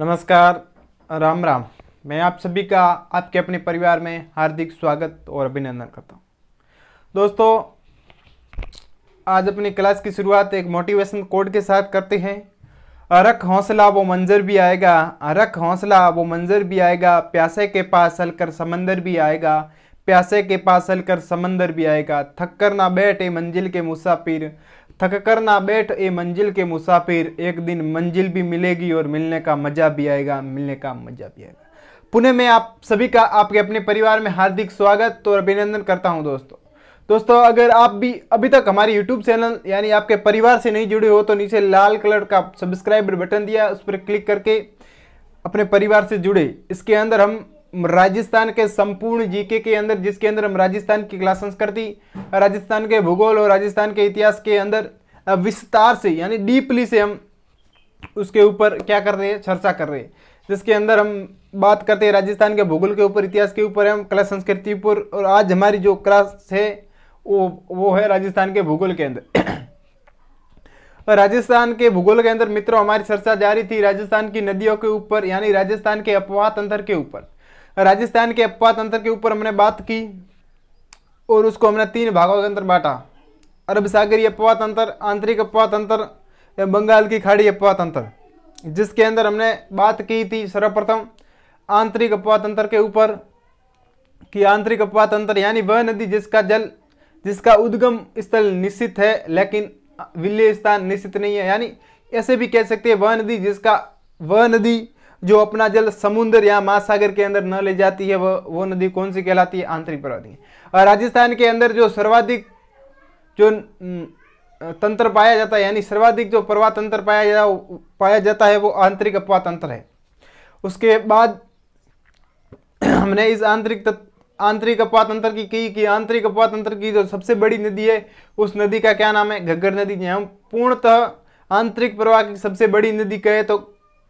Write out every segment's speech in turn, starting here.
नमस्कार राम राम मैं आप सभी का आपके अपने परिवार में हार्दिक स्वागत और अभिनंदन करता हूँ दोस्तों आज अपनी क्लास की शुरुआत एक मोटिवेशन कोड के साथ करते हैं रख हौसला वो मंजर भी आएगा रख हौसला वो मंजर भी आएगा प्यासे के पास हलकर समंदर भी आएगा प्यासे के पास हलकर समंदर भी आएगा थक कर ना बैठे मंजिल के मुसाफिर थक कर ना बैठ ए मंजिल के मुसाफिर एक दिन मंजिल भी मिलेगी और मिलने का मज़ा भी आएगा मिलने का मज़ा भी आएगा पुणे में आप सभी का आपके अपने परिवार में हार्दिक स्वागत तो और अभिनंदन करता हूं दोस्तों दोस्तों अगर आप भी अभी तक हमारे YouTube चैनल यानी आपके परिवार से नहीं जुड़े हो तो नीचे लाल कलर का सब्सक्राइबर बटन दिया उस पर क्लिक करके अपने परिवार से जुड़े इसके अंदर हम राजस्थान के संपूर्ण जीके के अंदर जिसके अंदर हम राजस्थान की कला संस्कृति राजस्थान के भूगोल और राजस्थान के इतिहास के अंदर विस्तार से यानी डीपली से हम उसके ऊपर क्या कर रहे हैं चर्चा कर रहे हैं जिसके अंदर हम बात करते हैं राजस्थान के भूगोल के ऊपर इतिहास के ऊपर हम कला संस्कृति पर और आज हमारी जो क्लास है वो वो है राजस्थान के भूगोल के अंदर राजस्थान के भूगोल के अंदर मित्रों हमारी चर्चा जारी थी राजस्थान की नदियों के ऊपर यानी राजस्थान के अपवाह तंत्र के ऊपर राजस्थान के अपवाह तंत्र के ऊपर हमने बात की और उसको हमने तीन भागों के अंदर बांटा अरब सागरीय अपवात अंतर आंतरिक अपवात अंतर बंगाल की खाड़ी अपवात अंतर जिसके अंदर हमने बात की थी सर्वप्रथम आंतरिक अपवात अंतर के ऊपर कि आंतरिक अपवात अंतर यानी वह नदी जिसका जल जिसका उद्गम स्थल निश्चित है लेकिन विलय स्थान निश्चित नहीं है यानी ऐसे भी कह सकते हैं वह नदी जिसका वह नदी जो अपना जल समुद्र या महासागर के अंदर न ले जाती है वह वह नदी कौन सी कहलाती है आंतरिक प्रवाह और राजस्थान के अंदर जो सर्वाधिक जो तंत्र पाया जाता है यानी सर्वाधिक जो प्रवाह तंत्र पाया जा पाया जाता है वो आंतरिक अपवाह तंत्र है उसके बाद हमने इस आंतरिक आंतरिक अपवाह तंत्र की कही कि आंतरिक अपवाह तंत्र की जो सबसे बड़ी नदी है उस नदी का क्या नाम है घग्गर नदी जहाँ हम पूर्णतः आंतरिक प्रवाह की सबसे बड़ी नदी कहे तो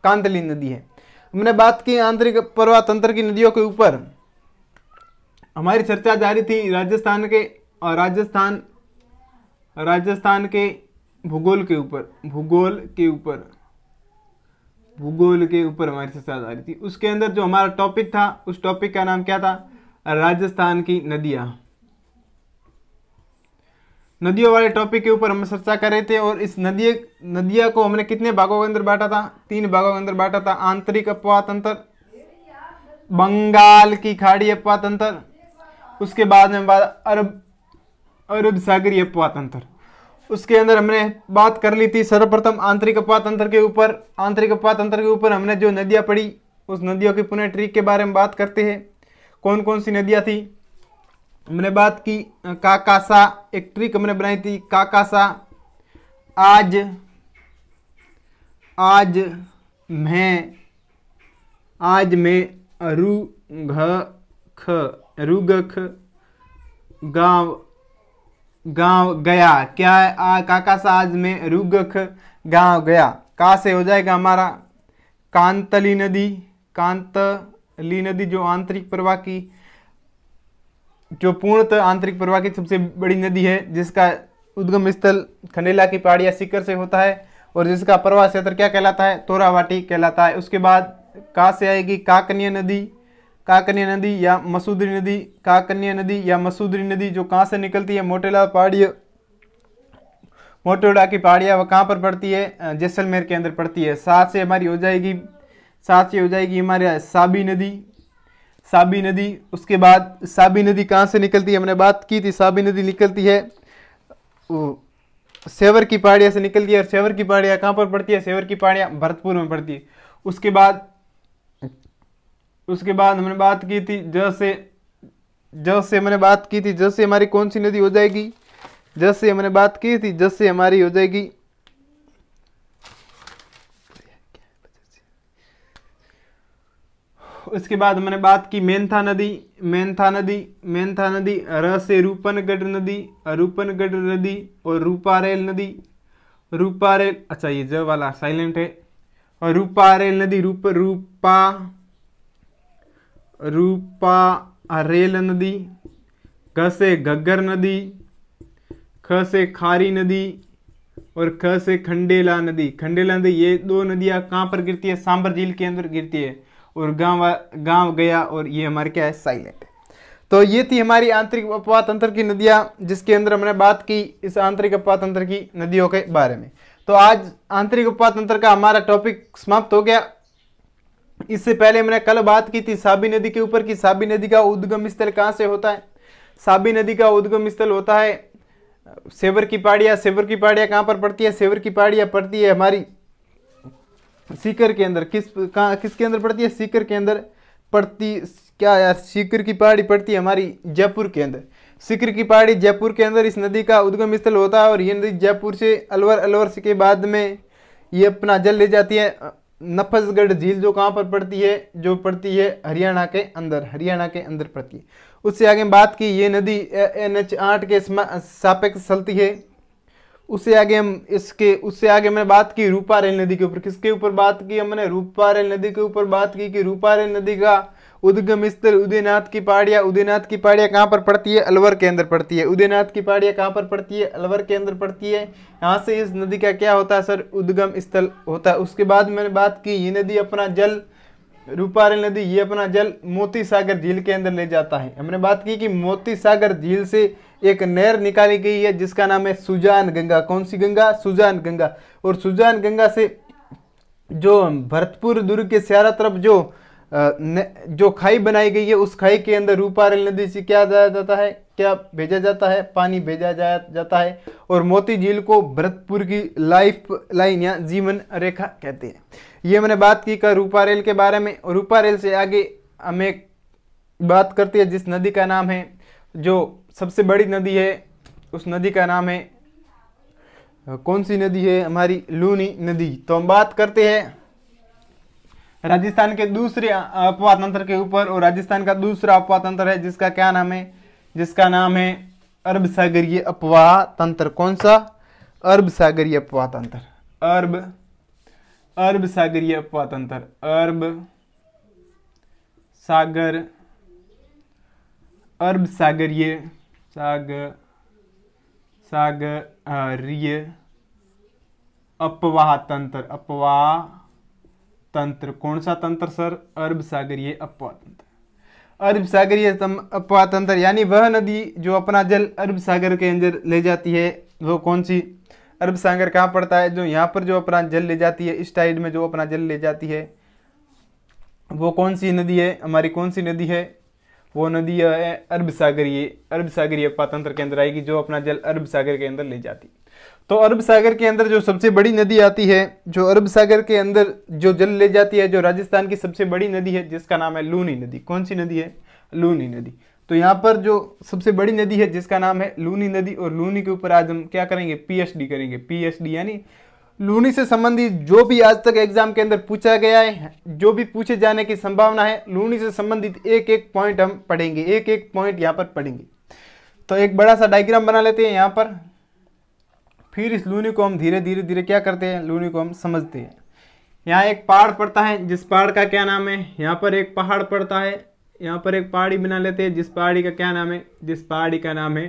कांतली नदी है हमने बात की आंतरिक प्रवाह तंत्र की नदियों के ऊपर हमारी चर्चा जारी थी राजस्थान के और राजस्थान राजस्थान के भूगोल के ऊपर भूगोल के ऊपर भूगोल के ऊपर हमारी चर्चा आ रही थी उसके अंदर जो हमारा टॉपिक था उस टॉपिक का नाम क्या था राजस्थान की नदियां नदियों वाले टॉपिक के ऊपर हम चर्चा कर रहे थे और इस नदी नदिया को हमने कितने भागों के अंदर बांटा था तीन भागों के अंदर बांटा था आंतरिक अपवात अंतर बंगाल की खाड़ी अपवात अंतर उसके बाद में अरब और उपसागरीय अपवातंत्र उसके अंदर हमने बात कर ली थी सर्वप्रथम आंतरिक अपवातंत्र के ऊपर आंतरिक अपवातंत्र के ऊपर हमने जो नदियाँ पड़ी उस नदियों की पुनः ट्रिक के बारे में बात करते हैं कौन कौन सी नदियाँ थी हमने बात की काकासा एक ट्रिक हमने बनाई थी काकासा आज आज मैं आज मैं रू घ ख रुगख गाँव गांव गया क्या है आ काका साज में रुगख गांव गया कहाँ से हो जाएगा हमारा कांतली नदी कांतली नदी जो आंतरिक प्रवाह की जो पूर्णतः आंतरिक प्रवाह की सबसे बड़ी नदी है जिसका उद्गम स्थल खंडेला की पहाड़ी या से होता है और जिसका प्रवाह क्षेत्र क्या कहलाता है तोरावाटी कहलाता है उसके बाद कहाँ से आएगी काकनिया नदी काकन्या नदी या मसूदरी नदी काकन्या नदी या मसूदरी नदी जो कहाँ से निकलती है मोटेला पहाड़ी मोटेला की पहाड़ियाँ वह कहाँ पर पड़ती है जैसलमेर के अंदर पड़ती है सात से हमारी हो जाएगी सात से हो जाएगी हमारे साबी नदी साबी नदी उसके बाद साबी नदी कहाँ से निकलती है हमने बात की थी साबी नदी निकलती है सेवर की पहाड़िया से निकलती है और सेवर की पहाड़ियाँ कहाँ पर पड़ती है सेवर की पहाड़ियाँ भरतपुर में पड़ती है उसके बाद उसके बाद हमने बात की थी ज से ज से बात की थी ज से हमारी कौन सी नदी हो जाएगी ज से हमने बात की थी ज से हमारी हो जाएगी उसके बाद हमने बात की मेनथा नदी मेनथा नदी मेनथा नदी र से रूपनगढ़ नदी रूपनगढ़ नदी और रूपारेल नदी रूपारेल अच्छा ये ज वाला साइलेंट है और रूपारेल नदी रूप रूपा रूपा रेल नदी ख से घग्गर नदी ख से खारी नदी और ख से खंडेला नदी खंडेला नदी ये दो नदियाँ कहाँ पर गिरती है सांबर झील के अंदर गिरती है और गांव गांव गया और ये हमारे क्या है साइलेंट तो ये थी हमारी आंतरिक अपवा तंत्र की नदियाँ जिसके अंदर हमने बात की इस आंतरिक अपवातंत्र तंत्र की नदियों के बारे में तो आज आंतरिक अपवाह तंत्र का हमारा टॉपिक समाप्त हो गया इससे पहले मैंने कल बात की थी साबी नदी के ऊपर कि साबी नदी का उद्गम स्थल कहाँ से होता है साबी नदी का उद्गम स्थल होता है सेवर की पहाड़िया सेवर की पहाड़िया कहाँ पर पड़ती है सेवर की पहाड़िया पड़ती है हमारी सीकर के अंदर किस कहाँ किसके अंदर पड़ती है सीकर के अंदर पड़ती क्या यार सीकर की पहाड़ी पड़ती है हमारी जयपुर के अंदर सीकर की पहाड़ी जयपुर के अंदर इस नदी का उद्गम स्थल होता है और ये नदी जयपुर से अलवर अलवर से के बाद में ये अपना जल ले जाती है नफसगढ़ झील जो कहाँ पर पड़ती है जो पड़ती है हरियाणा के अंदर हरियाणा के अंदर पड़ती है उससे आगे बात की ये नदी एन एच आठ के सापेक्ष चलती है उससे आगे हम इसके उससे आगे मैंने बात की रूपारेल नदी के ऊपर किसके ऊपर बात की हमने रूपारेल नदी के ऊपर बात की कि रूपारेल नदी का उदगम स्थल उदयनाथ की पहाड़िया उदयनाथ की पहाड़िया कहाँ पर पड़ती है अलवर के अंदर पड़ती है उदयनाथ की पहाड़िया कहाँ पर पड़ती है अलवर के अंदर पड़ती है यहाँ से इस नदी का क्या होता है सर उद्गम स्थल होता है उसके बाद मैंने बात की ये नदी अपना जल रूपारेल नदी ये अपना जल मोती सागर झील के अंदर ले जाता है हमने बात की कि मोती सागर झील से एक नहर निकाली गई है जिसका नाम है सुजान गंगा कौन सी गंगा सुजान गंगा और सुजान गंगा से जो भरतपुर दुर्ग के स्यारा तरफ जो जो खाई बनाई गई है उस खाई के अंदर रूपारेल नदी से क्या जाया जाता है क्या भेजा जाता है पानी भेजा जाया जाता है और मोती झील को भरतपुर की लाइफ लाइन या जीवन रेखा कहते हैं ये मैंने बात की रूपा रूपारेल के बारे में और रूपारेल से आगे हमें बात करती है जिस नदी का नाम है जो सबसे बड़ी नदी है उस नदी का नाम है कौन सी नदी है हमारी लूनी नदी तो हम बात करते हैं राजस्थान के दूसरे अपवाद तंत्र के ऊपर और राजस्थान का दूसरा अपवाद तंत्र है जिसका क्या नाम है जिसका नाम है अरब सागरीय अपवाह तंत्र कौन सा अरब सागरीय अपवाह तंत्र अरब अरब सागरीय अपवाह तंत्र अरब सागर अरब सागरीय सागर सागरीय अपवाह तंत्र अपवाह तंत्र कौन सा तंत्र सर अरब सागरीय अपवा तंत्र अरब सागरीय अपवा तंत्र यानी वह नदी जो अपना जल अरब सागर के अंदर ले जाती है वो कौन सी अरब सागर कहाँ पड़ता है जो यहाँ पर जो अपना जल ले जाती है इस साइड में जो अपना जल ले जाती है वो कौन सी नदी है हमारी कौन सी नदी है वो नदी है अरब सागरीय अरब सागरीय अपवा तंत्र के अंदर आएगी जो अपना जल अरब सागर के अंदर ले जाती है तो अरब सागर के अंदर जो सबसे बड़ी नदी आती है जो अरब सागर के अंदर जो जल ले जाती है जो राजस्थान की सबसे बड़ी नदी है जिसका नाम है लूनी नदी कौन सी नदी है लूनी नदी तो यहाँ पर जो सबसे बड़ी नदी है जिसका नाम है लूनी नदी और लूनी के ऊपर आज हम क्या करेंगे पीएचडी करेंगे पीएचडी यानी लूनी से संबंधित जो भी आज तक एग्जाम के अंदर पूछा गया है जो भी पूछे जाने की संभावना है लूनी से संबंधित एक एक पॉइंट हम पढ़ेंगे एक एक पॉइंट यहाँ पर पढ़ेंगे तो एक बड़ा सा डायग्राम बना लेते हैं यहाँ पर फिर इस लूनी को हम धीरे धीरे धीरे क्या करते हैं लूनी को हम समझते हैं यहाँ एक पहाड़ पड़ता है जिस पहाड़ का क्या नाम है यहाँ पर एक पहाड़ पड़ता है यहाँ पर एक पहाड़ी बना लेते हैं जिस पहाड़ी का क्या नाम है जिस पहाड़ी का नाम है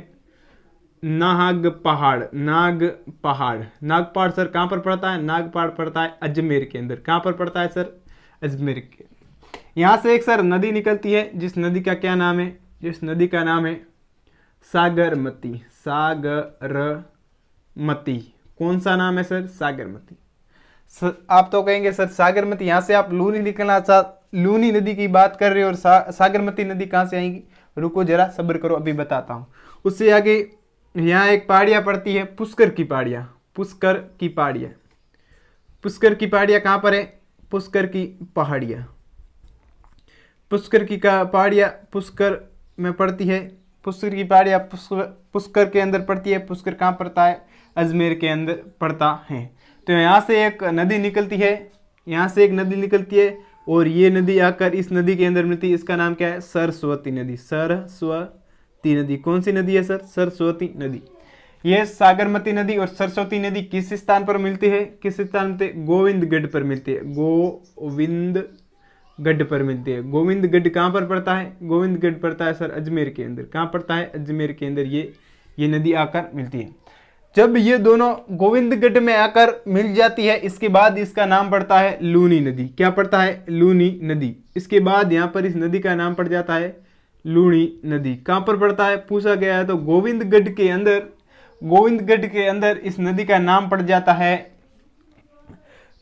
नाग पहाड़ नाग पहाड़ नाग पहाड़ सर कहाँ पर पड़ता है नाग पहाड़ पड़ता है अजमेर के अंदर कहाँ पर पड़ता है सर अजमेर के यहाँ से एक सर नदी निकलती है जिस नदी का क्या नाम है जिस नदी का नाम है सागरमती सागर मती कौन सा नाम है सर सागरमती सर, आप तो कहेंगे सर सागरमती यहाँ से आप लूनी निकलना लूनी नदी की बात कर रहे हो और सा, सागरमती नदी कहाँ से आएगी रुको जरा सब्र करो अभी बताता हूँ उससे आगे यहाँ एक पहाड़ियाँ पड़ती है पुष्कर की पहाड़ियाँ पुष्कर की पहाड़ियाँ पुष्कर की पहाड़ियाँ कहाँ पर है पुष्कर की पहाड़ियाँ पुष्कर की पहाड़ियाँ पुष्कर में पड़ती है पुष्कर की पहाड़ियाँ पुष्कर के अंदर पड़ती है पुष्कर कहाँ पड़ता है अजमेर के अंदर पड़ता है तो यहाँ से एक नदी निकलती है यहाँ से एक नदी निकलती है और ये नदी आकर इस नदी के अंदर मिलती है इसका नाम क्या है सरस्वती नदी सरस्वती नदी कौन सी नदी है सर सरस्वती नदी ये सागरमती नदी और सरस्वती नदी किस स्थान पर मिलती है किस स्थान पर गोविंदगढ़ पर मिलती है गोविंद गढ़ पर मिलती है गोविंदगढ़ कहाँ पर पड़ता है गोविंदगढ़ पड़ता है सर अजमेर के अंदर कहाँ पड़ता है अजमेर के अंदर ये ये नदी आकर मिलती है जब ये दोनों गोविंदगढ़ में आकर मिल जाती है इसके बाद इसका नाम पड़ता है लूनी नदी क्या पड़ता है लूनी नदी इसके बाद यहाँ पर इस नदी का नाम पड़ जाता है लूणी नदी कहाँ पर पड़ता है पूछा गया है तो गोविंदगढ़ के अंदर गोविंदगढ़ के अंदर इस नदी का नाम पड़ जाता है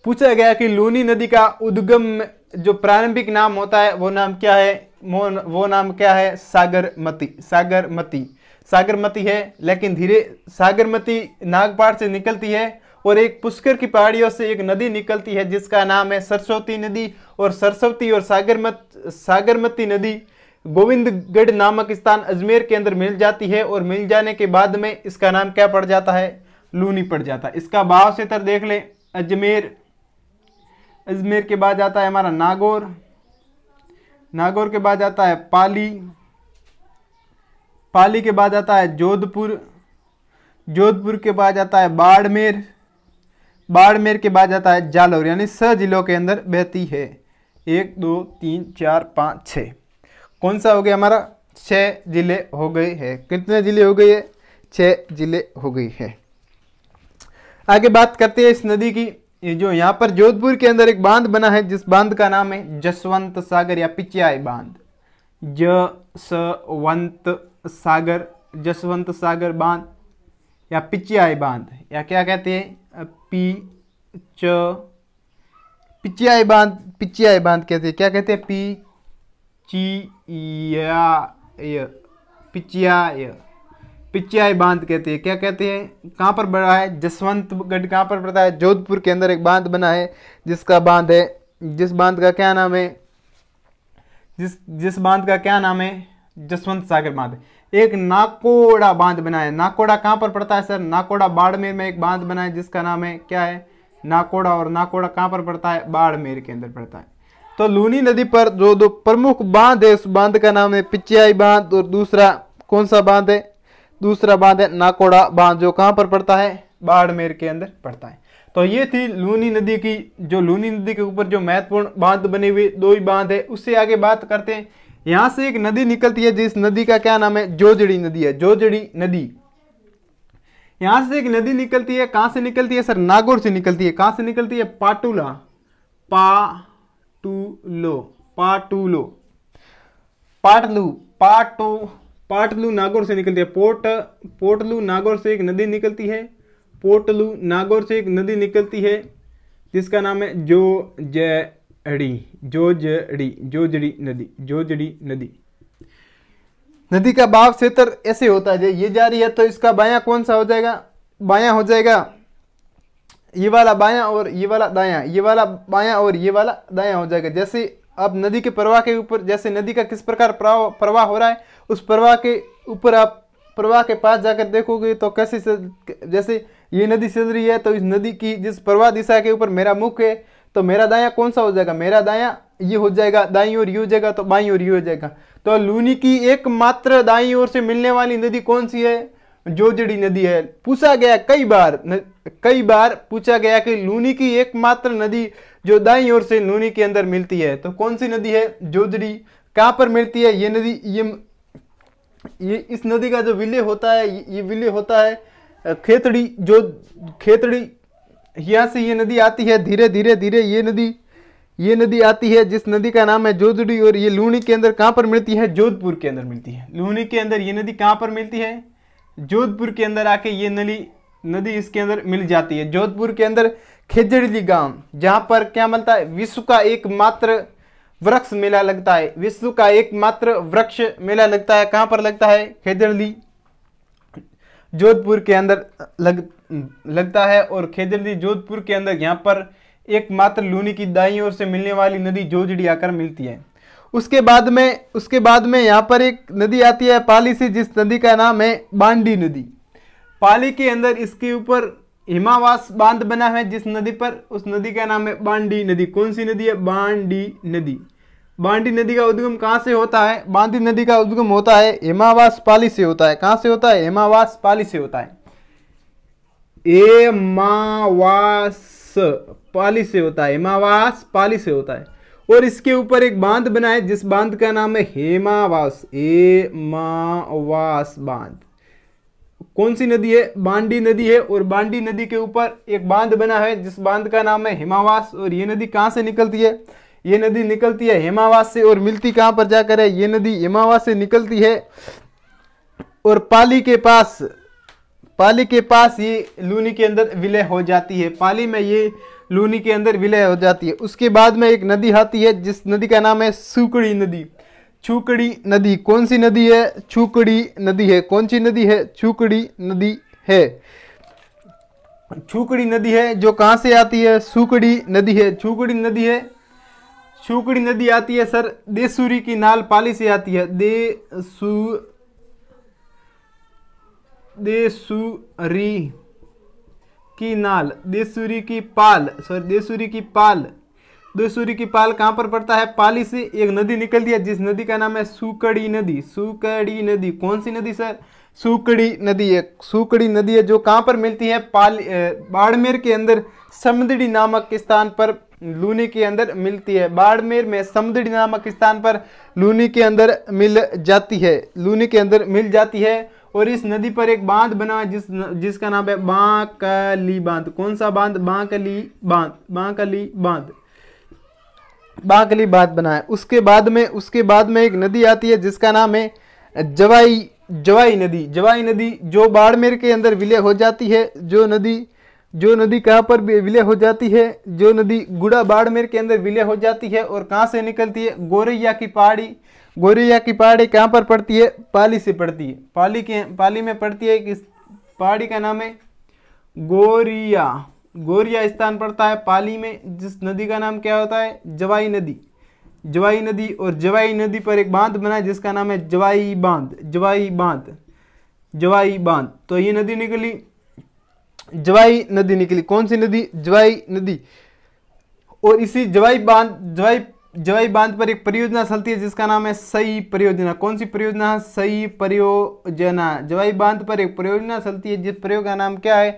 पूछा गया कि लूनी नदी का उद्गम जो प्रारंभिक नाम होता है वो नाम क्या है वो नाम क्या है सागरमती सागरमती सागरमती है लेकिन धीरे सागरमती नागपार से निकलती है और एक पुष्कर की पहाड़ियों से एक नदी निकलती है जिसका नाम है सरस्वती नदी और सरस्वती और सागरमत सागरमती नदी गोविंदगढ़ नामक स्थान अजमेर के अंदर मिल जाती है और मिल जाने के बाद में इसका नाम क्या पड़ जाता है लूनी पड़ जाता है इसका भाव से तर देख लें अजमेर अजमेर के बाद आता है हमारा नागौर नागौर के बाद आता है पाली पाली के बाद आता है जोधपुर जोधपुर के बाद आता है बाड़मेर बाड़मेर के बाद आता है जालौर यानी स जिलों के अंदर बहती है एक दो तीन चार पाँच छः कौन सा हो गया हमारा छः जिले हो गए हैं कितने जिले हो गए हैं छः जिले हो गई है आगे बात करते हैं इस नदी की ये जो यहाँ पर जोधपुर के अंदर एक बांध बना है जिस बांध का नाम है जसवंत सागर या पिचियाई बांध जसवंत सागर जसवंत सागर बांध या पिचियाई बांध या क्या कहते हैं पी च पिचियाई बांध पिचियाई बांध कहते हैं क्या कहते हैं पी या पिचियाय पिचियाई बांध कहते हैं क्या कहते हैं कहाँ पर बना है जसवंतगढ़ कहाँ पर पड़ता है जोधपुर के अंदर एक बांध बना है जिसका बांध है जिस बांध का क्या नाम है जिस जिस बांध का क्या नाम है जसवंत सागर बांध एक नाकोड़ा बांध बनाया नाकोड़ा कहां पर पड़ता है सर नाकोड़ा बाड़मेर में एक बांध बना है जिसका नाम है क्या है नाकोड़ा और नाकोड़ा कहां पर पड़ता है बाड़मेर के अंदर पड़ता है तो लूनी नदी पर जो दो प्रमुख बांध है उस बांध का नाम है पिचियाई बांध और दूसरा कौन सा बांध है दूसरा बांध है नाकोड़ा बांध जो कहां पर पड़ता है बाड़मेर के अंदर पड़ता है तो ये थी लूनी नदी की जो लूनी नदी के ऊपर जो महत्वपूर्ण बांध बने हुए दो ही बांध है उससे आगे बात करते हैं यहां से एक नदी निकलती है जिस नदी का क्या नाम है जोजड़ी नदी है जोजड़ी नदी यहां से एक नदी निकलती है कहां से निकलती है सर नागौर से निकलती है कहां से निकलती है पाटूला पाटूलो पाटूलो पाटलू पाटो पाटलू नागौर से निकलती है पोर्ट पोटलू नागौर से एक नदी निकलती है पोटलू नागौर से एक नदी निकलती है जिसका नाम है जो जय अड़ी जोजड़ी जोजड़ी नदी जोजड़ी नदी नदी का बाव क्षेत्र ऐसे होता है ये जा रही है तो इसका बाया कौन सा हो जाएगा बाया हो जाएगा ये वाला बाया और ये वाला दाया ये वाला बाया और ये वाला दाया हो जाएगा जैसे अब नदी के प्रवाह के ऊपर जैसे नदी का किस प्रकार प्रवाह हो रहा है उस प्रवाह के ऊपर आप प्रवाह के पास जाकर देखोगे तो कैसे जैसे ये नदी चल रही है तो इस नदी की जिस प्रवाह दिशा के ऊपर मेरा मुख है तो मेरा दाया कौन सा हो जाएगा मेरा दाया ये हो जाएगा दाई और यू हो जाएगा तो बाई और यू हो जाएगा तो लूनी की एकमात्र दाई ओर से मिलने वाली नदी कौन सी है जोजड़ी नदी है पूछा गया कई बार न, कई बार पूछा गया कि लूनी की एकमात्र नदी जो दाई ओर से लूनी के अंदर मिलती है तो कौन सी नदी है जोजड़ी कहाँ पर मिलती है ये नदी ये ये इस नदी का जो विलय होता है ये विलय होता है खेतड़ी जो खेतड़ी यहाँ से ये नदी आती है धीरे धीरे धीरे ये नदी ये नदी आती है जिस नदी का नाम है जोधड़ी और ये लूणी के अंदर कहाँ पर मिलती है जोधपुर के अंदर मिलती है लूणी के अंदर ये नदी कहाँ पर मिलती है जोधपुर के अंदर आके ये नली नदी इसके अंदर मिल जाती है जोधपुर के अंदर खेजड़ी गांव जहाँ पर क्या मिलता है विश्व का एकमात्र वृक्ष मेला लगता है विश्व का एकमात्र वृक्ष मेला लगता है कहाँ पर लगता है खेजड़ली जोधपुर के अंदर लग लगता है और खेदर नदी जोधपुर के अंदर यहाँ पर एकमात्र लूनी की दाई ओर से मिलने वाली नदी जोजड़ी आकर मिलती है उसके बाद में उसके बाद में यहाँ पर एक नदी आती है पाली से जिस नदी का नाम है बांडी नदी पाली के अंदर इसके ऊपर हिमावास बांध बना है जिस नदी पर उस नदी का नाम है बांडी नदी कौन सी नदी है बांडी नदी बांडी नदी का उद्गम कहाँ से होता है बांडी नदी का उद्गम होता है हिमावास पाली से होता है कहाँ से होता है हिमावास पाली से होता है एमावास पाली से होता है एमावास पाली से होता है और इसके ऊपर एक बांध बना है जिस बांध का नाम है हेमावास एमावास बांध कौन सी नदी है बांडी नदी है और बांडी नदी के ऊपर एक बांध बना है जिस बांध का नाम है हेमावास और ये नदी कहाँ से निकलती है ये नदी निकलती है हेमावास से और मिलती कहाँ पर जाकर है ये नदी हेमावास से निकलती है और पाली के पास पाली के पास ये लूनी के अंदर विलय हो जाती है पाली में ये लूनी के अंदर विलय हो जाती है उसके बाद में एक नदी आती है जिस नदी का नाम है सुकड़ी नदी छुकड़ी नदी कौन सी नदी है छुकड़ी नदी है कौन सी नदी है छुकड़ी नदी है छुकड़ी नदी है जो कहाँ से आती है सुकड़ी नदी है छुकड़ी नदी है छुकड़ी नदी आती है सर देसूरी की नाल पाली से आती है देसू देसुरी की नाल देसुरी की पाल सॉरी देसूरी की पाल देसुरी की पाल कहाँ पर पड़ता है पाली से एक नदी निकल दिया जिस नदी का नाम है सुकड़ी नदी सुकड़ी नदी कौन सी नदी सर सुकड़ी नदी है सुकड़ी नदी है जो कहाँ पर मिलती है पाल बाड़मेर के अंदर समदड़ी नामक स्थान पर लूनी के अंदर मिलती है बाड़मेर में समदड़ी नामक स्थान पर लूनी के अंदर मिल जाती है लूनी के अंदर मिल जाती है और इस नदी पर एक बांध बना जिस जिसका नाम है बांकली बांध कौन सा बांध बांकली बांध बांकली बांध बांकली बांध बना है उसके बाद में उसके बाद में एक नदी आती है जिसका नाम है जवाई जवाई नदी जवाई नदी जो बाड़मेर के अंदर विलय हो जाती है जो नदी जो नदी कहाँ पर विलय हो जाती है जो नदी गुड़ा बाड़मेर के अंदर विलय हो जाती है और कहाँ से निकलती है गोरैया की पहाड़ी गोरिया की पहाड़ी कहाँ पर पड़ती है पाली से पड़ती है पाली के पाली में पड़ती है किस पहाड़ी का नाम है गोरिया गोरिया स्थान पड़ता है पाली में जिस नदी का नाम क्या होता है जवाई नदी जवाई नदी और जवाई नदी पर एक बांध बना है जिसका नाम है जवाई बांध जवाई बांध जवाई बांध तो ये नदी निकली जवाई नदी निकली कौन सी नदी जवाई नदी और इसी जवाई बांध जवाई जवाई बांध पर एक परियोजना चलती है जिसका नाम है सही परियोजना कौन सी परियोजना सही परियोजना जवाई बांध पर एक परियोजना चलती है जिस प्रयोग का नाम क्या है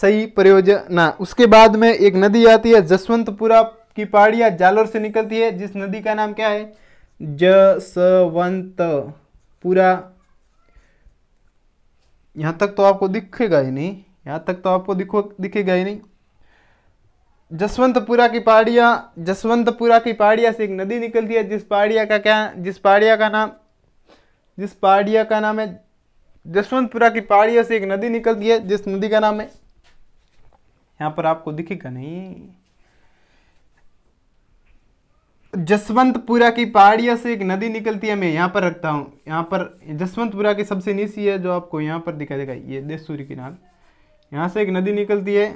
सही परियोजना उसके बाद में एक नदी आती है जसवंतपुरा की पहाड़िया जालोर से निकलती है जिस नदी का नाम क्या है जसवंतपुरा यहाँ तक तो आपको दिखेगा ही नहीं यहाँ तक तो आपको दिखो दिखेगा ही नहीं जसवंतपुरा की पहाड़िया जसवंतपुरा की पहाड़िया से एक नदी निकलती है जिस पहाड़िया का क्या जिस पहाड़िया का नाम जिस पहाड़िया का नाम है जसवंतपुरा की पहाड़िया से एक नदी निकलती है जिस नदी का नाम है यहाँ पर आपको दिखेगा नहीं जसवंतपुरा की पहाड़िया से एक नदी निकलती है मैं यहां पर रखता हूं यहाँ पर जसवंतपुरा की सबसे नीची है जो आपको यहां पर दिखाई देगा ये देसूरी किनार यहाँ से एक नदी निकलती है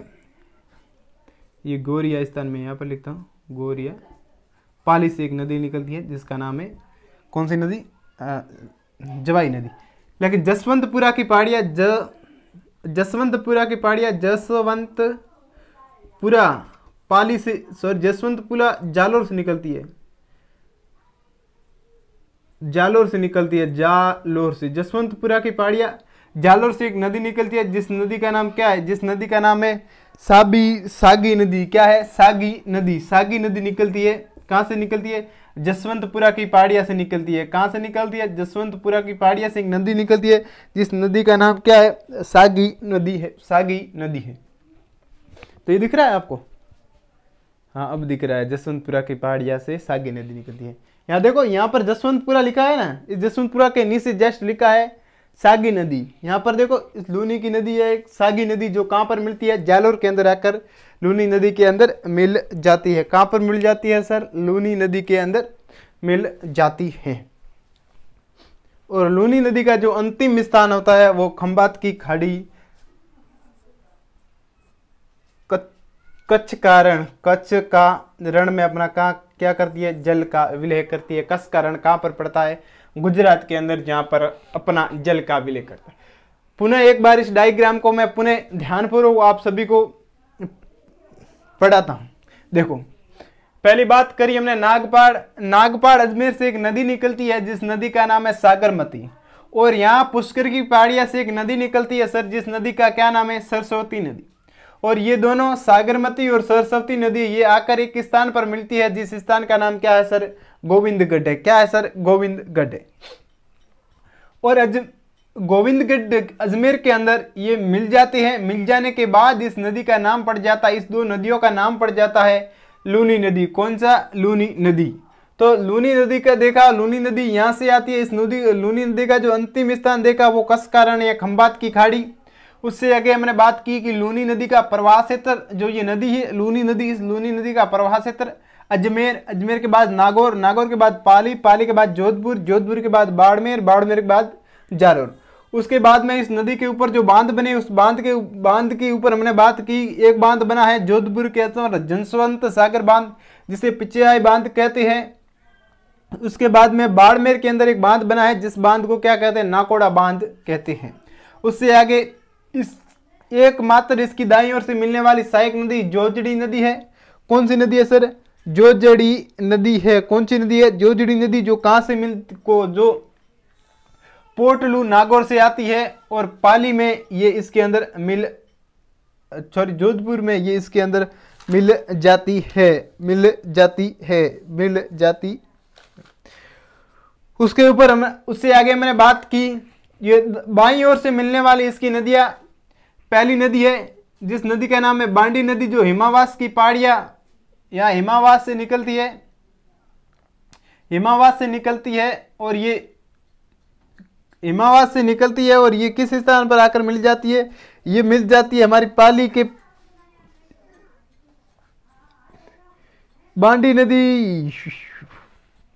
ये गोरियास्तान में यहाँ पर लिखता हूँ गोरिया पाली से एक नदी निकलती है जिसका नाम है कौन सी नदी जवाई नदी लेकिन जसवंतपुरा की पहाड़ियाँ ज जसवंतपुरा की पहाड़ियाँ जसवंतपुरा पाली से सॉरी जसवंतपुरा जालोर से निकलती है जालोर से निकलती है जालोर से जसवंतपुरा की पहाड़ियाँ जालोर से एक नदी निकलती है जिस नदी का नाम क्या है जिस नदी का नाम है साबी सागी नदी क्या है सागी नदी सागी नदी निकलती है कहाँ से निकलती है जसवंतपुरा की पहाड़िया से निकलती है कहाँ से निकलती है जसवंतपुरा की पहाड़िया से एक नदी निकलती है जिस नदी का नाम क्या है सागी नदी है सागी नदी है तो ये दिख रहा है आपको हाँ अब दिख रहा है जसवंतपुरा की पहाड़िया से सागी नदी निकलती है यहाँ देखो यहाँ पर जसवंतपुरा लिखा है ना इस जसवंतपुरा के नीचे जस्ट लिखा है सागी नदी यहाँ पर देखो इस लूनी की नदी है एक सागी नदी जो कहाँ पर मिलती है जालोर के अंदर आकर लूनी नदी के अंदर मिल जाती है कहाँ पर मिल जाती है सर लूनी नदी के अंदर मिल जाती है और लूनी नदी का जो अंतिम स्थान होता है वो खम्बात की खाड़ी कच्छ का रण कच्छ का रण में अपना कहाँ क्या करती है जल का विलय करती है कस का रण कहाँ पर पड़ता है गुजरात के अंदर जहाँ पर अपना जल का विलय करता है पुनः एक बार इस डायग्राम को मैं पुनः ध्यानपूर्वक आप सभी को पढ़ाता हूँ देखो पहली बात करी हमने नागपाड़ नागपाड़ अजमेर से एक नदी निकलती है जिस नदी का नाम है सागरमती और यहाँ पुष्कर की पहाड़िया से एक नदी निकलती है सर जिस नदी का क्या नाम है सरस्वती नदी और ये दोनों सागरमती और सरस्वती नदी ये आकर एक स्थान पर मिलती है जिस स्थान का नाम क्या है सर गोविंदगढ़ है क्या है सर गोविंदगढ़ है और अज गोविंदगढ़ अजमेर के अंदर ये मिल जाते हैं मिल जाने के बाद इस नदी का नाम पड़ जाता है इस दो नदियों का नाम पड़ जाता है लूनी नदी कौन सा लूनी नदी तो लूनी नदी का देखा लूनी नदी यहाँ से आती है इस नदी लूनी नदी का जो अंतिम स्थान देखा वो कस कारण या खंबात की खाड़ी उससे आगे हमने बात की कि लूनी नदी का प्रवाह क्षेत्र जो ये नदी है लूनी नदी इस लूनी नदी का प्रवाह क्षेत्र अजमेर अजमेर के बाद नागौर नागौर के बाद पाली पाली के बाद जोधपुर जोधपुर के बाद बाड़मेर बाड़मेर के बाद जालौर उसके बाद में इस नदी के ऊपर जो बांध बने उस बांध के बांध के ऊपर हमने बात की एक बांध बना है जोधपुर के जनसवंत सागर बांध जिसे आई बांध कहते हैं उसके बाद में बाड़मेर के अंदर एक बांध बना है जिस बांध को क्या कहते हैं नाकोड़ा बांध कहते हैं उससे आगे इस एकमात्र इसकी दाई ओर से मिलने वाली सहायक नदी जोजड़ी नदी है कौन सी नदी है सर जोजड़ी नदी है कौन सी नदी है जोजड़ी नदी जो कहाँ से मिल को जो पोर्टलू नागौर से आती है और पाली में ये इसके अंदर मिल सॉरी जोधपुर में ये इसके अंदर मिल जाती है मिल जाती है मिल जाती उसके ऊपर हम उससे आगे मैंने बात की ये बाई ओर से मिलने वाली इसकी नदियाँ पहली नदी है जिस नदी का नाम है बांडी नदी जो हिमावास की पहाड़िया या हिमावास से निकलती है हिमावास से निकलती है और ये हिमावास से निकलती है और ये किस स्थान पर आकर मिल जाती है ये मिल जाती है हमारी पाली के बांडी नदी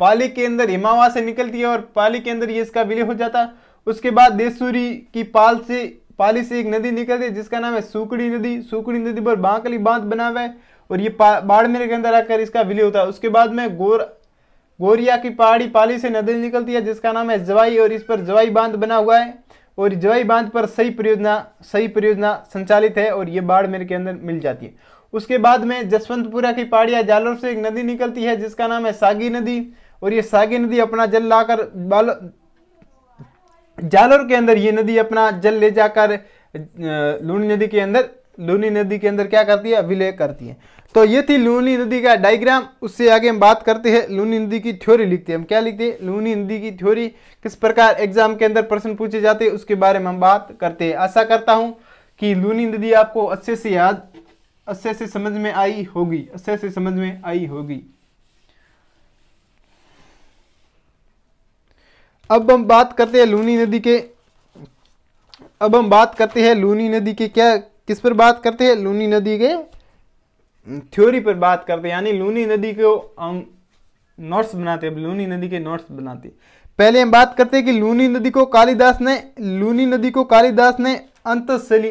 पाली के अंदर हिमावास से निकलती है और पाली के अंदर ये इसका विलय हो जाता है उसके बाद देसूरी की पाल से पाली से एक नदी निकलती है जिसका नाम है सुकड़ी नदी सुकड़ी नदी पर बांकली बांध बना हुआ है और ये बाड़मेर के अंदर आकर इसका विलय होता है उसके बाद में गोर गोरिया की पहाड़ी पाली से नदी निकलती है जिसका नाम है जवाई और इस पर जवाई बांध बना हुआ है और जवाई बांध पर सही परियोजना सही परियोजना संचालित है और ये बाड़मेर के अंदर मिल जाती है उसके बाद में जसवंतपुरा की पहाड़िया जालोर से एक नदी निकलती है जिसका नाम है सागी नदी और ये सागी नदी अपना जल लाकर बालो जालोर के अंदर ये नदी अपना जल ले जाकर लूनी नदी के अंदर लूनी नदी के अंदर क्या करती है अभिलय करती है तो ये थी लूनी नदी का डायग्राम उससे आगे हम बात करते हैं लूनी नदी की थ्योरी लिखते हैं हम क्या लिखते हैं लूनी नदी की थ्योरी किस प्रकार एग्जाम के अंदर प्रश्न पूछे जाते हैं उसके बारे में हम बात करते हैं आशा करता हूँ कि लूनी नदी आपको अच्छे से याद अच्छे से समझ में आई होगी अच्छे से समझ में आई होगी अब हम बात करते हैं लूनी नदी के अब हम बात करते हैं लूनी नदी के क्या किस पर बात करते हैं लूनी नदी के थ्योरी पर बात करते हैं यानी लूनी नदी को हम नोट्स बनाते हैं लूनी नदी के नोट्स बनाते पहले हम बात करते हैं कि लूनी नदी को कालिदास ने लूनी नदी को कालिदास ने अंतशली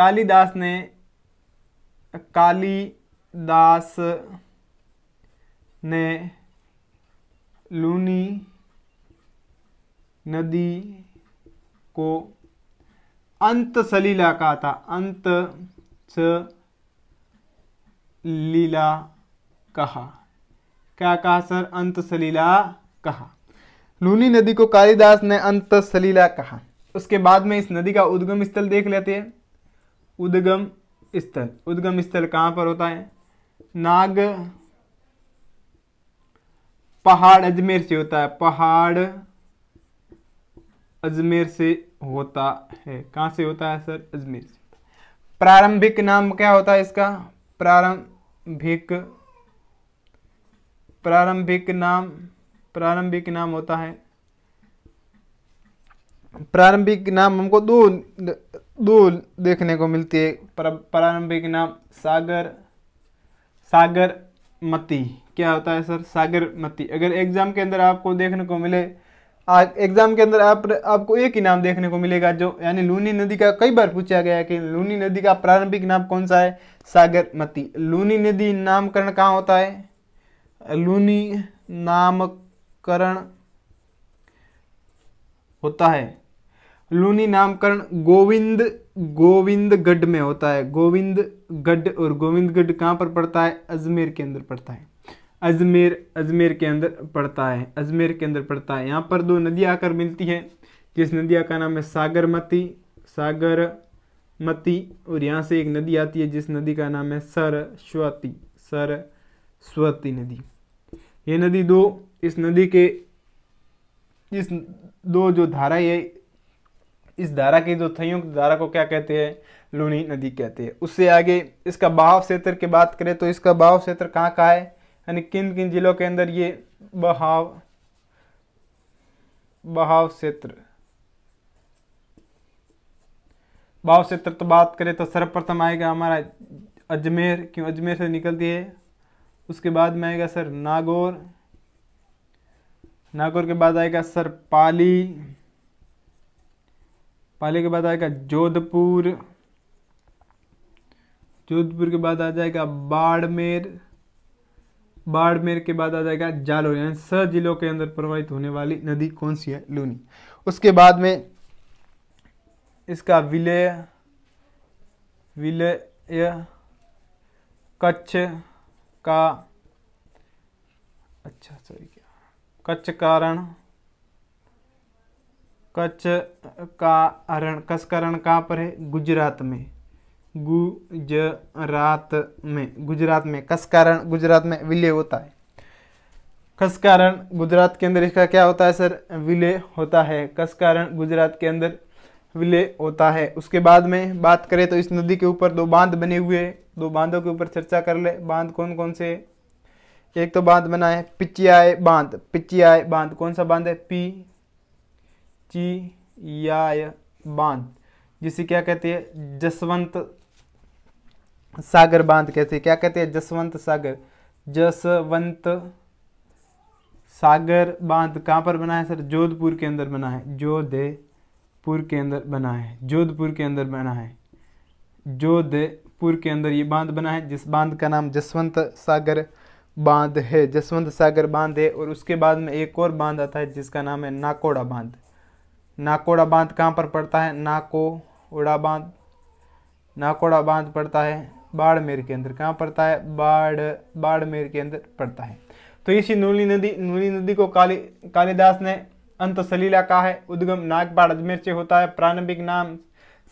कालिदास ने कालिदास ने लूनी नदी को अंत सलीला कहा था अंत लीला कहा क्या कहा सर अंत सलीला कहा लूनी नदी को कालिदास ने अंत सलीला कहा उसके बाद में इस नदी का उद्गम स्थल देख लेते हैं उद्गम स्थल उद्गम स्थल कहां पर होता है नाग पहाड़ अजमेर से होता है पहाड़ अजमेर से होता है कहाँ से होता है सर अजमेर से प्रारंभिक नाम क्या होता है इसका प्रारंभिक प्रारंभिक नाम प्रारंभिक नाम होता है प्रारंभिक नाम हमको दो दो देखने को मिलती है प्रारंभिक नाम सागर सागरमती क्या होता है सर सागरमती अगर एग्जाम के अंदर आपको देखने को मिले एग्जाम के अंदर आप आपको एक ही नाम देखने को मिलेगा जो यानी लूनी नदी का कई बार पूछा गया है कि लूनी नदी का प्रारंभिक नाम कौन सा है सागरमती लूनी नदी नामकरण कहाँ होता है लूनी नामकरण होता है लूनी नामकरण गोविंद गोविंदगढ़ में होता है गोविंदगढ़ और गोविंदगढ़ कहाँ पर पड़ता है अजमेर के अंदर पड़ता है अजमेर अजमेर के अंदर पड़ता है अजमेर के अंदर पड़ता है यहाँ पर दो नदियाँ आकर मिलती हैं जिस नदिया का नाम है सागरमती सागरमती और यहाँ से एक नदी आती है जिस नदी का नाम है सरस्वती सरस्वती नदी ये नदी दो इस नदी के इस दो जो धारा है इस धारा की जो संयुक्त धारा को क्या कहते हैं लूणी नदी कहते हैं उससे आगे इसका बहाव क्षेत्र की बात करें तो इसका बहाव क्षेत्र कहाँ का है यानी किन किन जिलों के अंदर ये बहाव बहाव क्षेत्र बहाव क्षेत्र तो बात करें तो सर्वप्रथम आएगा हमारा अजमेर क्यों अजमेर से निकलती है उसके बाद में आएगा सर नागौर नागौर के बाद आएगा सर पाली पाली के बाद आएगा जोधपुर जोधपुर के बाद आ जाएगा बाड़मेर बाड़मेर के बाद आ जाएगा जालोर यानी स जिलों के अंदर प्रवाहित होने वाली नदी कौन सी है लूनी उसके बाद में इसका विलय विलय कच्छ का अच्छा सॉरी क्या कच्छ कारण कच्छ का अरण कसकरण कहाँ पर है गुजरात में गुजरात में गुजरात में कसकारण गुजरात में विलय होता है कसकारण गुजरात के अंदर इसका क्या होता है सर विलय होता है कसकारण गुजरात के अंदर विलय होता है उसके बाद में बात करें तो इस नदी के ऊपर दो बांध बने हुए दो बांधों के ऊपर चर्चा कर ले बांध कौन कौन से एक तो बांध बना है पिचियाए बांध पिचियाए बांध कौन सा बांध है पी ची याय बांध जिसे क्या कहते हैं जसवंत सागर बांध कहते हैं क्या कहते हैं जसवंत सागर जसवंत सागर बांध कहाँ पर बना है सर जोधपुर के अंदर बना है जोधपुर के अंदर बना है जोधपुर के अंदर बना है जोधपुर के अंदर ये बांध बना है जिस बांध का नाम जसवंत सागर बांध है जसवंत सागर बांध है और उसके बाद में एक और बांध आता है जिसका नाम है नाकोड़ा बांध नाकोड़ा बांध कहाँ पर पड़ता है नाकोड़ा बांध नाकोड़ा बांध पड़ता है बाड़मेर के अंदर कहाँ पड़ता है बाड़ बाड़मेर के अंदर पड़ता है तो इसी नूली नदी नूली नदी को काली कालिदास ने अंत सलीला कहा है उद्गम नागपाड़ अजमेर से होता है प्रारंभिक नाम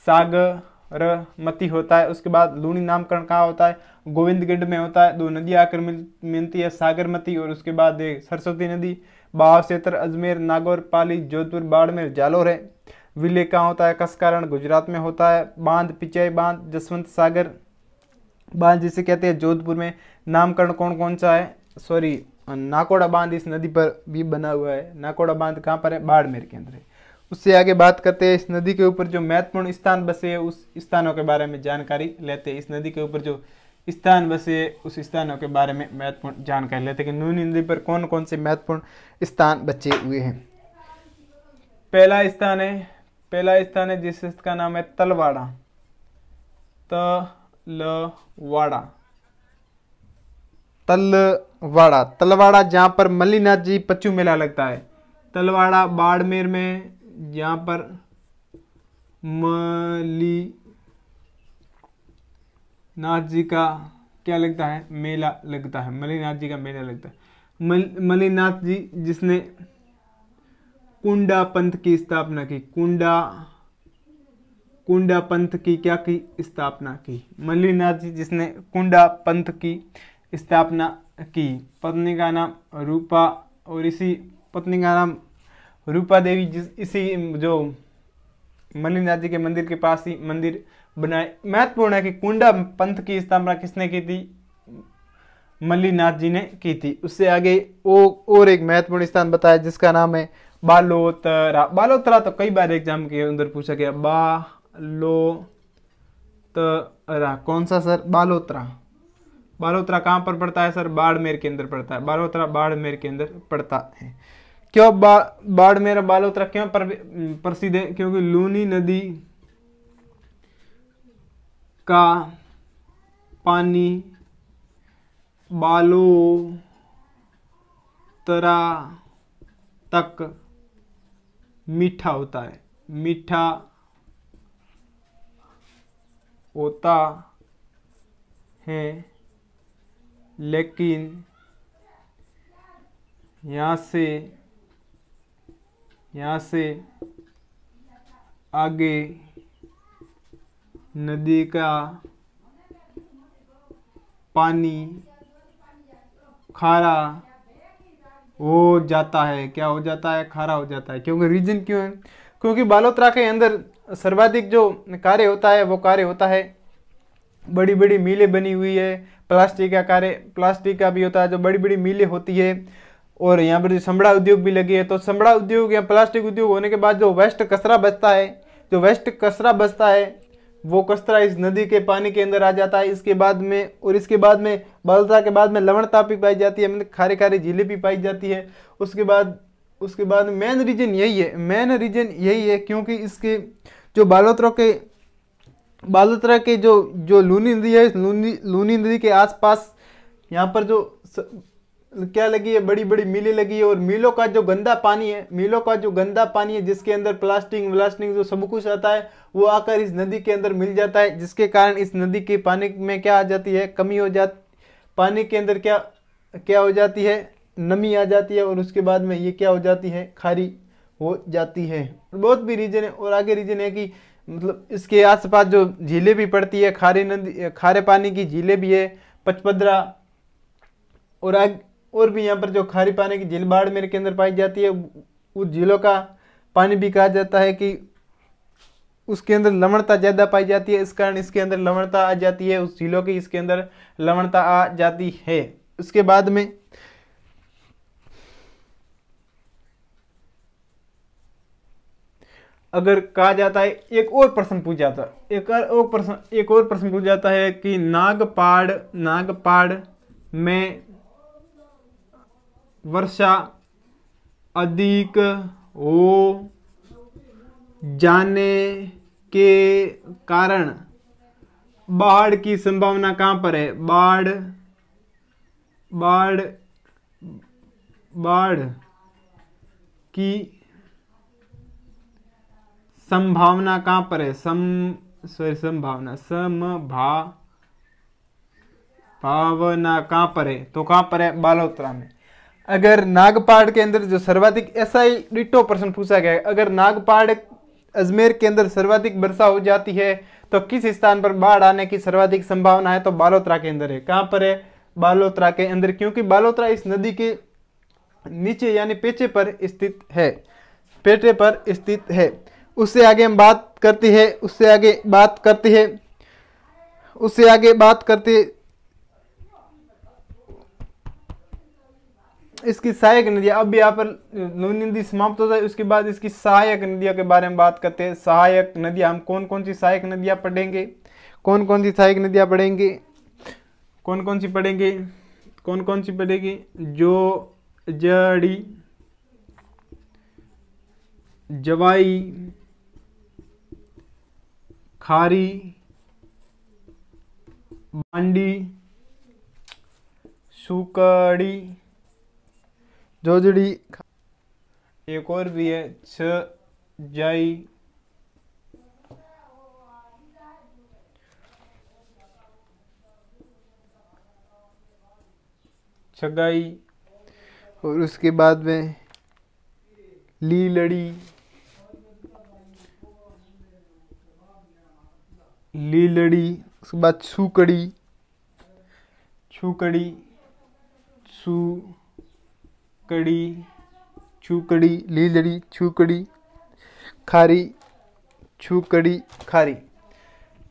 सागर मती होता है उसके बाद लूणी नामकरण कहाँ होता है गोविंदगढ़ में होता है दो नदी आकर मिलती है सागरमती और उसके बाद सरस्वती नदी बाव क्षेत्र अजमेर नागौर पाली जोधपुर बाड़मेर जालोर है विले कहाँ होता है कसकारण गुजरात में होता है बांध पिचाई बांध जसवंत सागर बांध जिसे कहते हैं जोधपुर में नामकरण कौन कौन सा है सॉरी नाकोड़ा बांध इस नदी पर भी बना हुआ है नाकोड़ा बांध कहाँ पर है बाड़मेर के अंदर है उससे आगे बात करते हैं इस नदी के ऊपर जो महत्वपूर्ण स्थान बसे हैं उस स्थानों के बारे में जानकारी लेते हैं इस नदी के ऊपर जो स्थान बसे उस स्थानों के बारे में महत्वपूर्ण जानकारी लेते हैं कि नूनी नदी पर कौन कौन से महत्वपूर्ण स्थान बचे हुए हैं पहला स्थान है पहला स्थान है जिस का नाम है तलवाड़ा तो तलवाड़ा तलवाड़ा तलवाड़ा जहाँ पर मल्लीनाथ जी पच्चू मेला लगता है तलवाड़ा बाड़मेर में जहाँ पर मली नाथ जी का क्या लगता है मेला लगता है मलिनाथ जी का मेला लगता है मल मलिनाथ जी जिसने कुंडा पंथ की स्थापना की कुंडा कुंडा पंथ की क्या की स्थापना की मल्लीनाथ जी जिसने कुंडा पंथ की स्थापना की पत्नी का नाम रूपा और इसी पत्नी का नाम रूपा देवी जिस इसी जो मल्लीनाथ जी के मंदिर के पास ही मंदिर बनाए महत्वपूर्ण है कि कुंडा पंथ की स्थापना किसने की थी मल्लीनाथ जी ने की थी उससे आगे ओ और एक महत्वपूर्ण स्थान बताया जिसका नाम है बालोतरा बालोतरा तो कई बार एग्जाम के अंदर पूछा गया बा तरा कौन सा सर बालोतरा बालोतरा कहाँ पर पड़ता है सर बाड़मेर के अंदर पड़ता है बालोतरा बाड़मेर के अंदर पड़ता है क्यों बा बाड़मेर बालोतरा क्यों पर, प्रसिद्ध है क्योंकि लूनी नदी का पानी बालो तरा तक मीठा होता है मीठा होता है लेकिन यहाँ से यहाँ से आगे नदी का पानी खारा हो जाता है क्या हो जाता है खारा हो जाता है क्योंकि रीजन क्यों है क्योंकि बालोतरा के अंदर सर्वाधिक जो कार्य होता है वो कार्य होता है बड़ी बड़ी मीलें बनी हुई है प्लास्टिक का कार्य प्लास्टिक का भी होता है जो बड़ी बड़ी मीलें होती है और यहाँ पर जो समड़ा उद्योग भी लगी है तो समड़ा उद्योग या प्लास्टिक उद्योग होने के बाद जो वेस्ट कचरा बचता है जो वेस्ट कचरा बचता है वो कचरा इस नदी के पानी के अंदर आ जाता है इसके बाद में और इसके बाद में बलता के बाद में लवणता भी पाई जाती है मतलब खारे खारे झीलें भी पाई जाती है उसके बाद उसके बाद मेन रीज़न यही है मेन रीज़न यही है क्योंकि इसके जो बालोत्रा के बालोत्रा के जो जो लूनी नदी है लूनी लूनी नदी के आसपास यहाँ पर जो स, क्या लगी है बड़ी बड़ी मिलें लगी है और मिलों का जो गंदा पानी है मिलों का जो गंदा पानी है जिसके अंदर प्लास्टिक व्लास्टिक जो सब कुछ आता है वो आकर इस नदी के अंदर मिल जाता है जिसके कारण इस नदी के पानी में क्या आ जाती है कमी हो जा पानी के अंदर क्या क्या हो जाती है नमी आ जाती है और उसके बाद में ये क्या हो जाती है खारी हो जाती है बहुत भी रीजन है और आगे रीजन है कि मतलब इसके आसपास जो झीलें भी पड़ती है खारे नदी खारे पानी की झीलें भी है पचपदरा और आग, और भी यहाँ पर जो खारे पानी की झील बाड़मेर के अंदर पाई जाती है उस झीलों का पानी भी कहा जाता है कि उसके अंदर लवणता ज़्यादा पाई जाती है इस कारण इसके अंदर लवणता आ जाती है उस झीलों की इसके अंदर लवणता आ जाती है उसके बाद में अगर कहा जाता है एक और प्रश्न पूछ जाता है एक और प्रश्न एक और प्रश्न पूछ जाता है कि नागपाड़ नागपाड़ में वर्षा अधिक हो जाने के कारण बाढ़ की संभावना कहाँ पर है बाढ़ बाढ़ बाढ़ की संभावना कहां पर है सम सॉरी संभावना सम भा भावना कहां पर है तो कहां पर है बालोत्रा में अगर नागपाड़ के अंदर जो सर्वाधिक ऐसा ही डिटो प्रश्न पूछा गया अगर नागपाड़ अजमेर के अंदर सर्वाधिक वर्षा हो जाती है तो किस स्थान पर बाढ़ आने की सर्वाधिक संभावना है तो बालोत्रा के अंदर है कहां पर है बालोत्रा के अंदर क्योंकि बालोतरा इस नदी के नीचे यानी पेचे पर स्थित है पेटे पर स्थित है उससे आगे हम बात करते हैं उससे आगे बात करते हैं उससे आगे बात करते इसकी सहायक नदियाँ अब यहाँ पर नून नदी समाप्त हो जाए उसके बाद इसकी सहायक नदियों के बारे में बात करते हैं सहायक नदियाँ हम कौन कौन सी सहायक नदियाँ पढ़ेंगे कौन कौन सी सहायक नदियाँ पढ़ेंगे कौन कौन सी पढ़ेंगे कौन कौन सी पढ़ेगी जो जड़ी जवाई खारी बांडी सुकड़ी जोजड़ी एक और भी है छ जाई छगाई और उसके बाद में लीलड़ी लीलड़ी उसके बाद छूकड़ी छूकड़ी छू कड़ी छूकड़ी लीलड़ी छूकड़ी खारी छूकड़ी खारी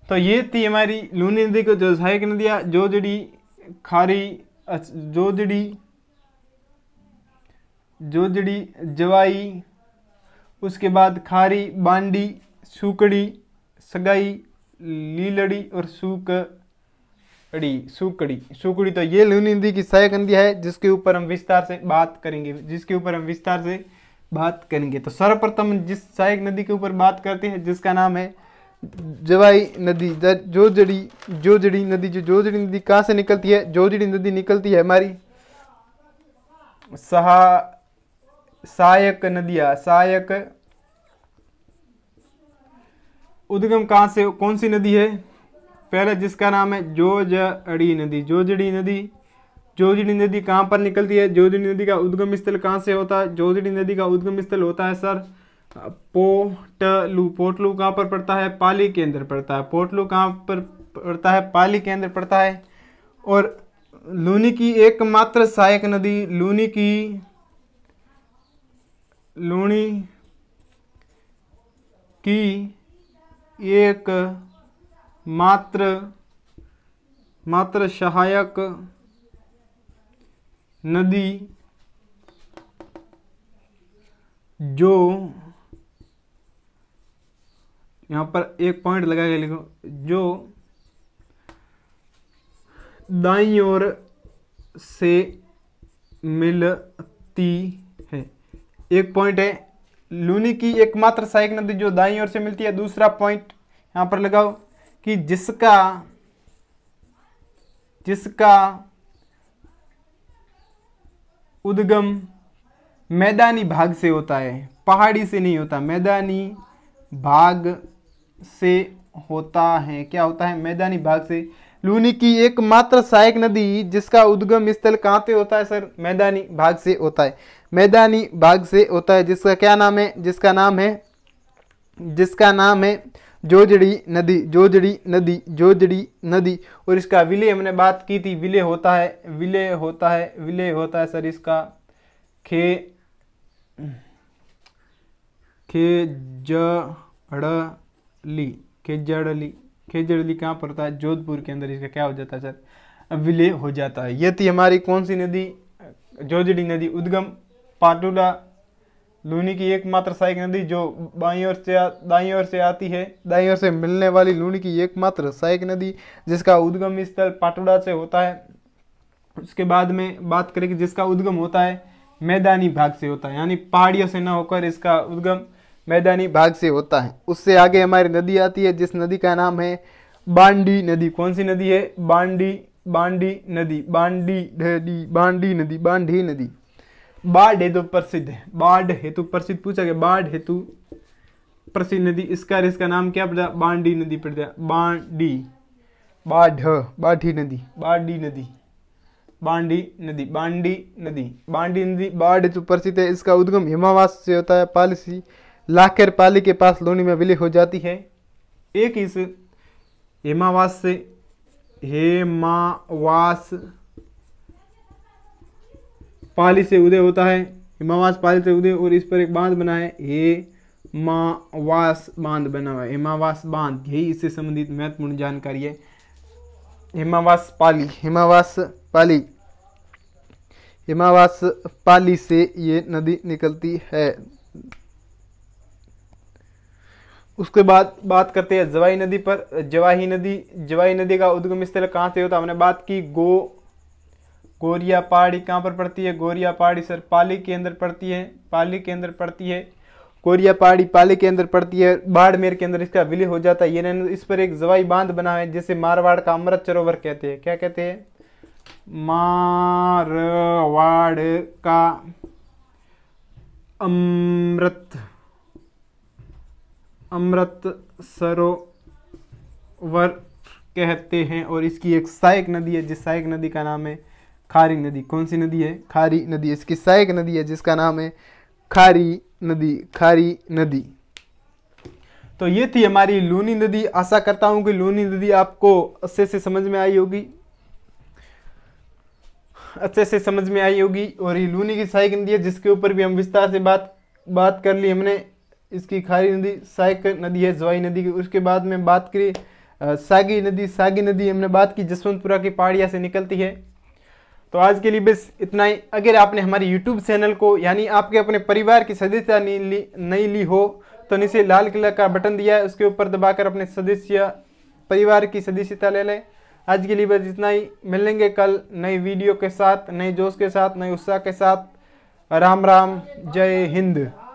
तो ये थी हमारी लूनी नदी को जो सहायक नदियाँ जोजड़ी खारी जोजड़ी जोजड़ी जवाई उसके बाद खारी बांडी सुकड़ी सगाई लीलड़ी और सूकड़ी सूकड़ी सूकड़ी तो ये लूनी नदी की सहायक नदी है जिसके ऊपर हम विस्तार से बात करेंगे जिसके ऊपर हम विस्तार से बात करेंगे तो सर्वप्रथम जिस सहायक नदी के ऊपर बात करते हैं जिसका नाम है जवाई नदी जोजड़ी जोजड़ी नदी जो जोजड़ी नदी कहाँ से निकलती है जोजड़ी नदी निकलती है हमारी सहा सहायक नदिया सहायक उद्गम कहाँ से कौन सी नदी है पहले जिसका नाम है जोजड़ी नदी जोजड़ी नदी जोजड़ी नदी कहाँ पर निकलती है जोजड़ी नदी का उद्गम स्थल कहाँ से होता है जोजड़ी नदी का उद्गम स्थल होता है सर पोटलू पोटलू कहाँ पर पड़ता है पाली के अंदर पड़ता है पोटलू कहाँ पर पड़ता है पाली के अंदर पड़ता है और लूनी की एकमात्र सहायक नदी लूनी की लूनी की एक मात्र मात्र सहायक नदी जो यहाँ पर एक पॉइंट लगाया गया जो दाई ओर से मिलती है एक पॉइंट है लूनी की एकमात्र सहायक नदी जो दाई ओर से मिलती है दूसरा पॉइंट यहां पर लगाओ कि जिसका जिसका उद्गम मैदानी भाग से होता है पहाड़ी से नहीं होता मैदानी भाग से होता है क्या होता है मैदानी भाग से लूनी की एकमात्र सहायक नदी जिसका उद्गम स्थल कहाँ से होता है सर मैदानी भाग से होता है मैदानी भाग से होता है जिसका क्या नाम है जिसका नाम है जिसका नाम है जोजड़ी नदी जोजड़ी नदी जोजड़ी नदी और इसका विलय हमने बात की थी विलय होता है विलय होता है विलय होता है सर इसका खे खेजड़ली खेजड़ली खेजरली कहाँ पड़ता है जोधपुर के अंदर इसका क्या हो जाता है सर विलय हो जाता है ये थी हमारी कौन सी नदी जोजड़ी नदी उद्गम पाटुला लूनी की एकमात्र सहायक नदी जो बाई ओर से दाई ओर से आती है दाई ओर से मिलने वाली लूनी की एकमात्र सहायक नदी जिसका उद्गम स्थल पाटुड़ा से होता है उसके बाद में बात करें कि जिसका उद्गम होता है मैदानी भाग से होता है यानी पहाड़ियों से न होकर इसका उद्गम मैदानी भाग से होता है उससे आगे हमारी नदी आती है जिस नदी का नाम है बांडी नदी कौन सी नदी है बांडी बांडी नदी बांडी ढेडी बांडी नदी बांडी नदी बाढ़ हेतु प्रसिद्ध है बाढ़ हेतु प्रसिद्ध पूछा गया बाढ़ हेतु प्रसिद्ध नदी इसका इसका नाम क्या है बांडी नदी पड़ गया बांडी बाढ़ बाढ़ी नदी बाढ़ी नदी बांडी नदी बांडी नदी बांडी नदी बाढ़ हेतु प्रसिद्ध है इसका उद्गम हिमावास से होता है पालसी लाखेर पाली के पास लोनी में विलय हो जाती है एक इस हेमावास से हेमावास पाली से उदय होता है हेमावास पाली से उदय और इस पर एक बांध बना है हे मावास बांध बना हुआ है हेमावास बांध यही इससे संबंधित महत्वपूर्ण जानकारी है हेमावास पाली हेमावास पाली हेमावास पाली से ये नदी निकलती है उसके बाद बात करते हैं जवाही नदी पर जवाही नदी जवाही नदी का उद्गम स्थल कहाँ से होता हमने बात की गो गोरिया पहाड़ी कहाँ पर पड़ती है गोरिया पहाड़ी सर पाली के अंदर पड़ती है पाली के अंदर पड़ती है कोरिया पहाड़ी पाली के अंदर पड़ती है बाड़मेर के अंदर इसका विलय हो जाता है ये इस पर एक जवाई बांध बना है जिसे मारवाड़ का अमृत सरोवर कहते हैं क्या कहते हैं मारवाड़ का अमृत अमृत सरोवर कहते हैं और इसकी एक सहायक नदी है जिस सहायक नदी का नाम है खारी नदी कौन सी नदी है खारी नदी इसकी सहायक नदी है जिसका नाम है खारी नदी खारी नदी तो ये थी हमारी लूनी नदी आशा करता हूँ कि लूनी नदी आपको अच्छे से समझ में आई होगी अच्छे से समझ में आई होगी और ये लूनी की सहायक नदी है जिसके ऊपर भी हम विस्तार से बात बात कर ली हमने इसकी खारी नदी साइक नदी है जवाई नदी की उसके बाद में बात करी सागी नदी सागी नदी हमने बात की जसवंतपुरा की पहाड़िया से निकलती है तो आज के लिए बस इतना ही अगर आपने हमारे YouTube चैनल को यानी आपके अपने परिवार की सदस्यता नहीं ली नहीं ली हो तो नीचे लाल किला का बटन दिया है उसके ऊपर दबाकर अपने सदस्य परिवार की सदस्यता ले लें आज के लिए बस इतना ही मिलेंगे कल नई वीडियो के साथ नए जोश के साथ नए उत्साह के साथ राम राम जय हिंद